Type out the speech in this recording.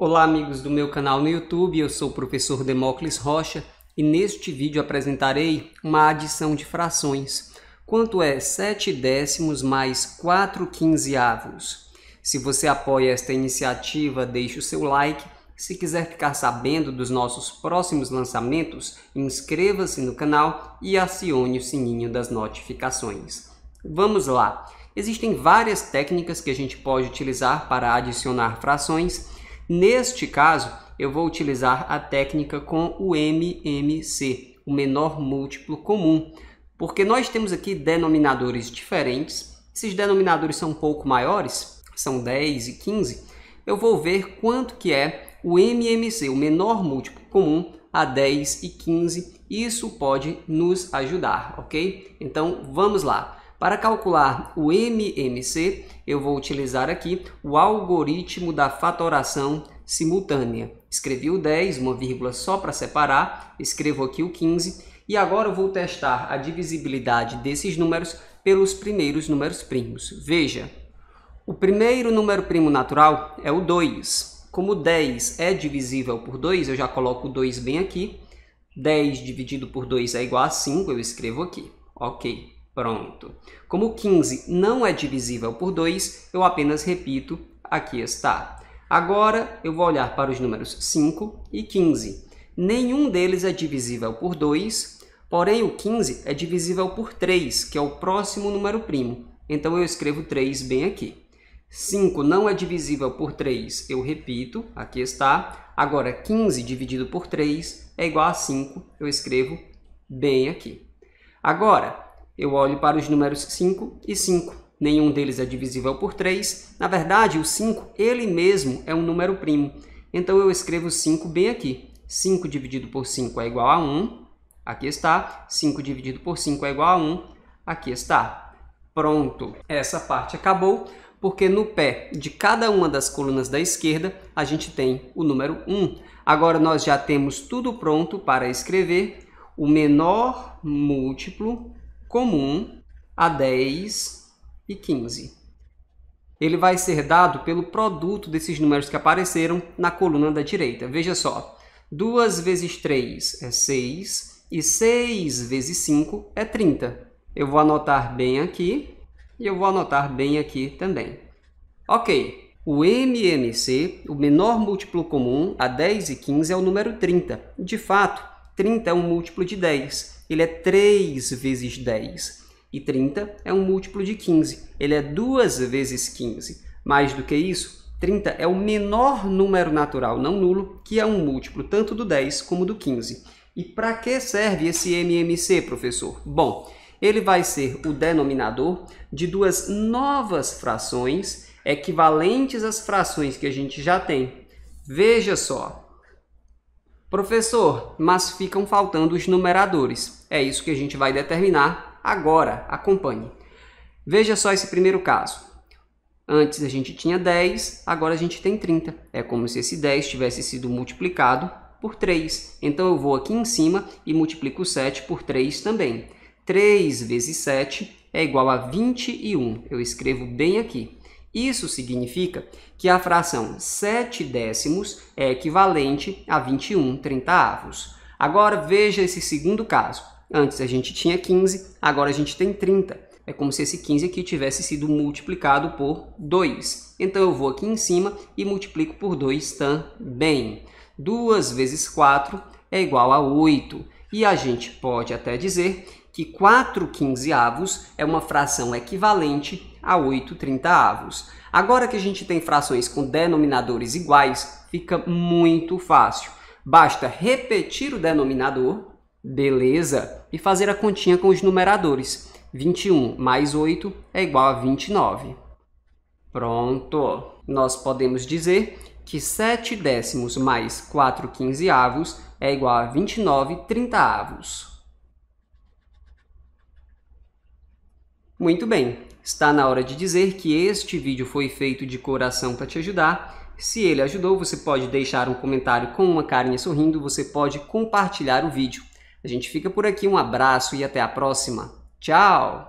Olá amigos do meu canal no YouTube, eu sou o professor Demócles Rocha e neste vídeo apresentarei uma adição de frações. Quanto é 7 décimos mais 4 quinzeavos? Se você apoia esta iniciativa, deixe o seu like. Se quiser ficar sabendo dos nossos próximos lançamentos, inscreva-se no canal e acione o sininho das notificações. Vamos lá! Existem várias técnicas que a gente pode utilizar para adicionar frações Neste caso, eu vou utilizar a técnica com o MMC, o menor múltiplo comum, porque nós temos aqui denominadores diferentes. Esses denominadores são um pouco maiores, são 10 e 15. Eu vou ver quanto que é o MMC, o menor múltiplo comum, a 10 e 15. Isso pode nos ajudar, ok? Então, vamos lá. Para calcular o MMC, eu vou utilizar aqui o algoritmo da fatoração simultânea. Escrevi o 10, uma vírgula só para separar, escrevo aqui o 15 e agora eu vou testar a divisibilidade desses números pelos primeiros números primos. Veja, o primeiro número primo natural é o 2. Como 10 é divisível por 2, eu já coloco o 2 bem aqui. 10 dividido por 2 é igual a 5, eu escrevo aqui. Ok. Pronto. Como 15 não é divisível por 2, eu apenas repito, aqui está. Agora eu vou olhar para os números 5 e 15. Nenhum deles é divisível por 2, porém o 15 é divisível por 3, que é o próximo número primo. Então eu escrevo 3 bem aqui. 5 não é divisível por 3, eu repito, aqui está. Agora, 15 dividido por 3 é igual a 5, eu escrevo bem aqui. Agora, eu olho para os números 5 e 5. Nenhum deles é divisível por 3. Na verdade, o 5, ele mesmo, é um número primo. Então, eu escrevo 5 bem aqui. 5 dividido por 5 é igual a 1. Aqui está. 5 dividido por 5 é igual a 1. Aqui está. Pronto. Essa parte acabou, porque no pé de cada uma das colunas da esquerda, a gente tem o número 1. Agora, nós já temos tudo pronto para escrever o menor múltiplo comum a 10 e 15. Ele vai ser dado pelo produto desses números que apareceram na coluna da direita. Veja só, 2 vezes 3 é 6 e 6 vezes 5 é 30. Eu vou anotar bem aqui e eu vou anotar bem aqui também. Ok, o MMC, o menor múltiplo comum, a 10 e 15, é o número 30. De fato, 30 é um múltiplo de 10, ele é 3 vezes 10. E 30 é um múltiplo de 15, ele é 2 vezes 15. Mais do que isso, 30 é o menor número natural não nulo, que é um múltiplo tanto do 10 como do 15. E para que serve esse MMC, professor? Bom, ele vai ser o denominador de duas novas frações equivalentes às frações que a gente já tem. Veja só, Professor, mas ficam faltando os numeradores. É isso que a gente vai determinar agora. Acompanhe. Veja só esse primeiro caso. Antes a gente tinha 10, agora a gente tem 30. É como se esse 10 tivesse sido multiplicado por 3. Então eu vou aqui em cima e multiplico 7 por 3 também. 3 vezes 7 é igual a 21. Eu escrevo bem aqui. Isso significa que a fração 7 décimos é equivalente a 21 trintaavos. Agora veja esse segundo caso. Antes a gente tinha 15, agora a gente tem 30. É como se esse 15 aqui tivesse sido multiplicado por 2. Então eu vou aqui em cima e multiplico por 2 também. 2 vezes 4 é igual a 8. E a gente pode até dizer que 4 quinzeavos é uma fração equivalente a 8 trintaavos. Agora que a gente tem frações com denominadores iguais, fica muito fácil. Basta repetir o denominador, beleza, e fazer a continha com os numeradores. 21 mais 8 é igual a 29. Pronto! Nós podemos dizer que 7 décimos mais 4 quinzeavos é igual a 29 trintaavos. Muito bem, está na hora de dizer que este vídeo foi feito de coração para te ajudar. Se ele ajudou, você pode deixar um comentário com uma carinha sorrindo, você pode compartilhar o vídeo. A gente fica por aqui, um abraço e até a próxima. Tchau!